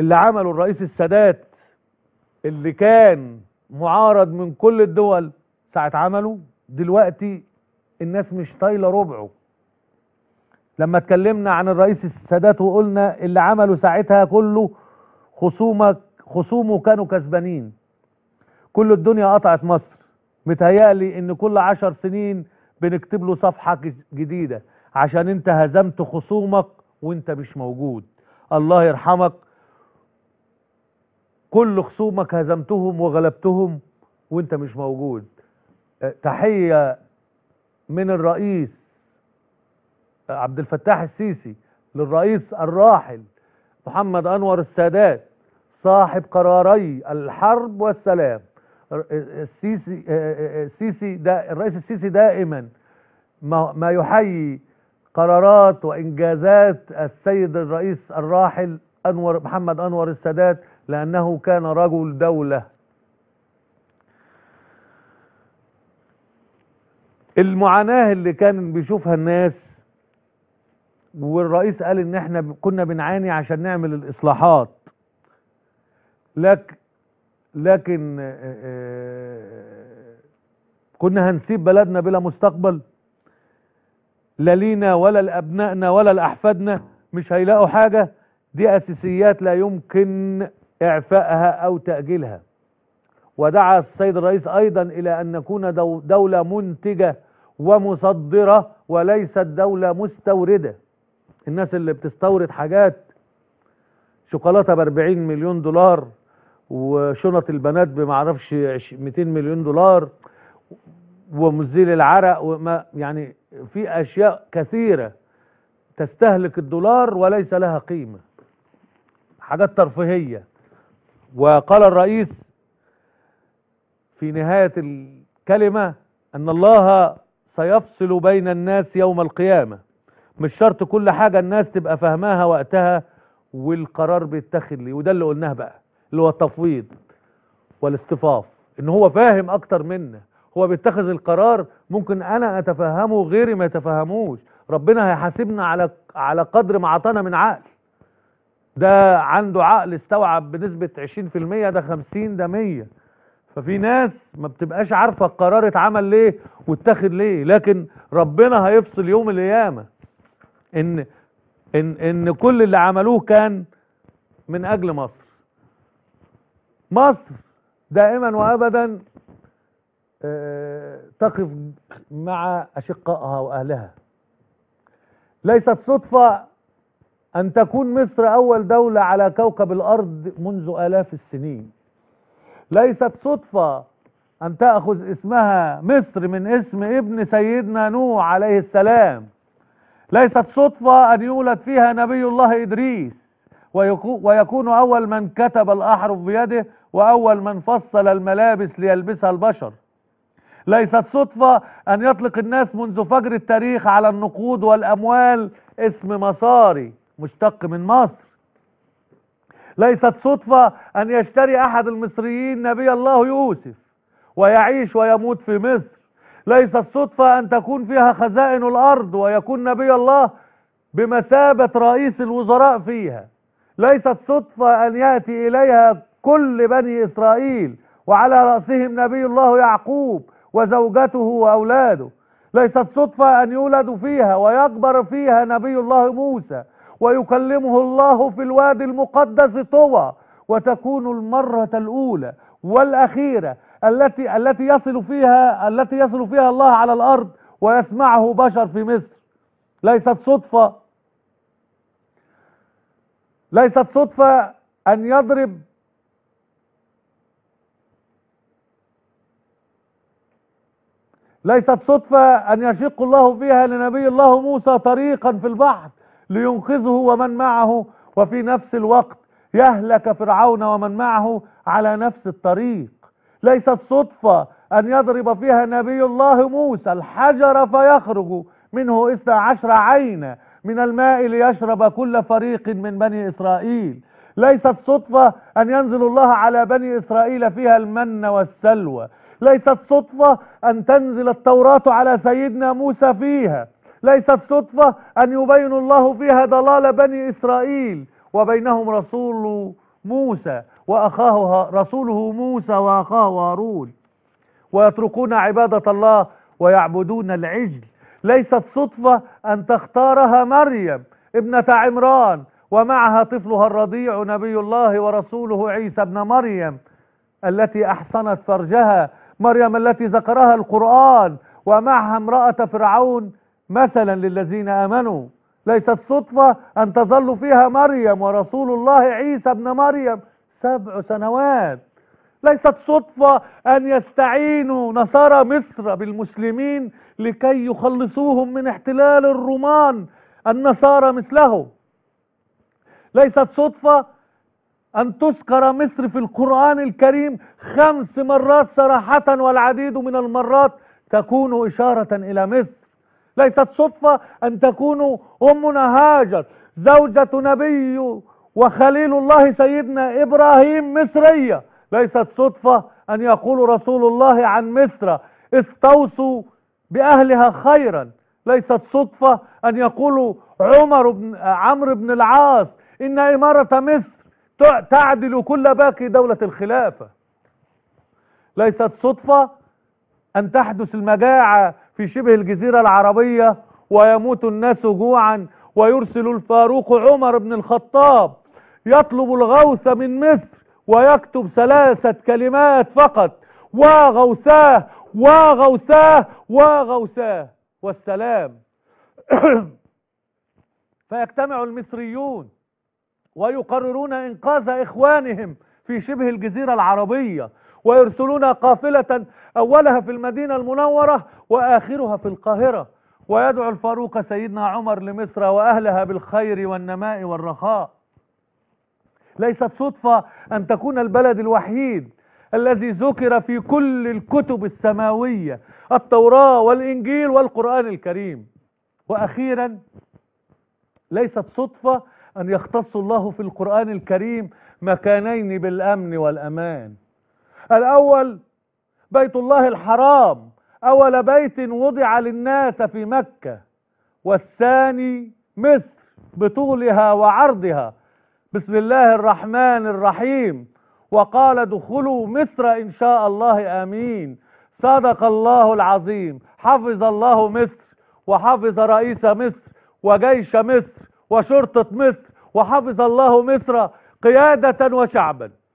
اللي عمله الرئيس السادات اللي كان معارض من كل الدول ساعة عمله دلوقتي الناس مش طايلة ربعه لما اتكلمنا عن الرئيس السادات وقلنا اللي عمله ساعتها كله خصومك خصومه كانوا كسبانين كل الدنيا قطعت مصر متهيألي ان كل عشر سنين بنكتب له صفحة جديدة عشان انت هزمت خصومك وانت مش موجود الله يرحمك كل خصومك هزمتهم وغلبتهم وانت مش موجود آه، تحية من الرئيس آه، عبد الفتاح السيسي للرئيس الراحل محمد أنور السادات صاحب قراري الحرب والسلام آه، السيسي السيسي دا الرئيس السيسي دائما ما يحيي قرارات وانجازات السيد الرئيس الراحل انور محمد انور السادات لأنه كان رجل دولة المعاناة اللي كان بيشوفها الناس والرئيس قال ان احنا كنا بنعاني عشان نعمل الاصلاحات لك لكن كنا هنسيب بلدنا بلا مستقبل لا لينا ولا لابنائنا ولا لاحفادنا مش هيلاقوا حاجه دي اساسيات لا يمكن إعفائها أو تأجيلها ودعا السيد الرئيس أيضا إلى أن نكون دولة منتجة ومصدرة وليست دولة مستوردة الناس اللي بتستورد حاجات شوكولاتة باربعين مليون دولار وشنط البنات بمعرفش 200 مليون دولار ومزيل العرق وما يعني في اشياء كثيره تستهلك الدولار وليس لها قيمه حاجات ترفيهيه وقال الرئيس في نهاية الكلمة أن الله سيفصل بين الناس يوم القيامة مش شرط كل حاجة الناس تبقى فاهماها وقتها والقرار بيتخذ ليه وده اللي قلناه بقى اللي هو التفويض والاصطفاف ان هو فاهم اكتر منا هو بيتخذ القرار ممكن انا اتفهمه غيري ما يتفهموش ربنا هيحاسبنا على على قدر ما عطانا من عقل ده عنده عقل استوعب بنسبة 20% ده 50 ده 100 ففي ناس ما بتبقاش عارفة القرار اتعمل ليه واتخذ ليه لكن ربنا هيفصل يوم القيامة ان ان ان كل اللي عملوه كان من اجل مصر مصر دائما وابدا آه، تقف مع اشقائها واهلها ليست صدفة أن تكون مصر أول دولة على كوكب الأرض منذ آلاف السنين ليست صدفة أن تأخذ اسمها مصر من اسم ابن سيدنا نوح عليه السلام ليست صدفة أن يولد فيها نبي الله إدريس ويكون أول من كتب الأحرف بيده وأول من فصل الملابس ليلبسها البشر ليست صدفة أن يطلق الناس منذ فجر التاريخ على النقود والأموال اسم مصاري مشتق من مصر ليست صدفة أن يشتري أحد المصريين نبي الله يوسف ويعيش ويموت في مصر ليست صدفة أن تكون فيها خزائن الأرض ويكون نبي الله بمثابة رئيس الوزراء فيها ليست صدفة أن يأتي إليها كل بني إسرائيل وعلى رأسهم نبي الله يعقوب وزوجته وأولاده ليست صدفة أن يولد فيها ويكبر فيها نبي الله موسى ويكلمه الله في الوادي المقدس طوى وتكون المرة الأولى والأخيرة التي التي يصل فيها التي يصل فيها الله على الأرض ويسمعه بشر في مصر ليست صدفة ليست صدفة أن يضرب ليست صدفة أن يشق الله فيها لنبي الله موسى طريقا في البحر لينقذه ومن معه وفي نفس الوقت يهلك فرعون ومن معه على نفس الطريق ليست صدفة أن يضرب فيها نبي الله موسى الحجر فيخرج منه إثنى عشر عينا من الماء ليشرب كل فريق من بني إسرائيل ليست صدفة أن ينزل الله على بني إسرائيل فيها المن والسلوى ليست صدفة أن تنزل التوراة على سيدنا موسى فيها ليست صدفة أن يبين الله فيها ضلال بني إسرائيل وبينهم رسول موسى وأخاه رسوله موسى وأخاه هارون ويتركون عبادة الله ويعبدون العجل ليست صدفة أن تختارها مريم ابنة عمران ومعها طفلها الرضيع نبي الله ورسوله عيسى ابن مريم التي أحصنت فرجها مريم التي ذكرها القرآن ومعها امرأة فرعون مثلا للذين امنوا ليست صدفه ان تظل فيها مريم ورسول الله عيسى ابن مريم سبع سنوات ليست صدفه ان يستعينوا نصارى مصر بالمسلمين لكي يخلصوهم من احتلال الرومان النصارى مثلهم ليست صدفه أن تذكر مصر في القرآن الكريم خمس مرات صراحة والعديد من المرات تكون إشارة إلى مصر ليست صدفة أن تكون أمنا هاجر زوجة نبي وخليل الله سيدنا إبراهيم مصرية ليست صدفة أن يقول رسول الله عن مصر استوصوا بأهلها خيرا ليست صدفة أن يقول عمر بن عمرو بن العاص إن إمارة مصر تعدل كل باقي دولة الخلافة ليست صدفة أن تحدث المجاعة في شبه الجزيرة العربية ويموت الناس جوعا ويرسل الفاروق عمر بن الخطاب يطلب الغوث من مصر ويكتب ثلاثة كلمات فقط وغوثاه وغوثاه وغوثاه والسلام فيجتمع المصريون ويقررون إنقاذ إخوانهم في شبه الجزيرة العربية ويرسلون قافلة أولها في المدينة المنورة وآخرها في القاهرة ويدعو الفاروق سيدنا عمر لمصر وأهلها بالخير والنماء والرخاء ليست صدفة أن تكون البلد الوحيد الذي ذكر في كل الكتب السماوية التوراة والإنجيل والقرآن الكريم وأخيرا ليست صدفة أن يختص الله في القرآن الكريم مكانين بالأمن والأمان الأول بيت الله الحرام أول بيت وضع للناس في مكة والثاني مصر بطولها وعرضها بسم الله الرحمن الرحيم وقال دخلوا مصر إن شاء الله آمين صدق الله العظيم حفظ الله مصر وحفظ رئيس مصر وجيش مصر وشرطة مصر وحفظ الله مصر قيادة وشعبا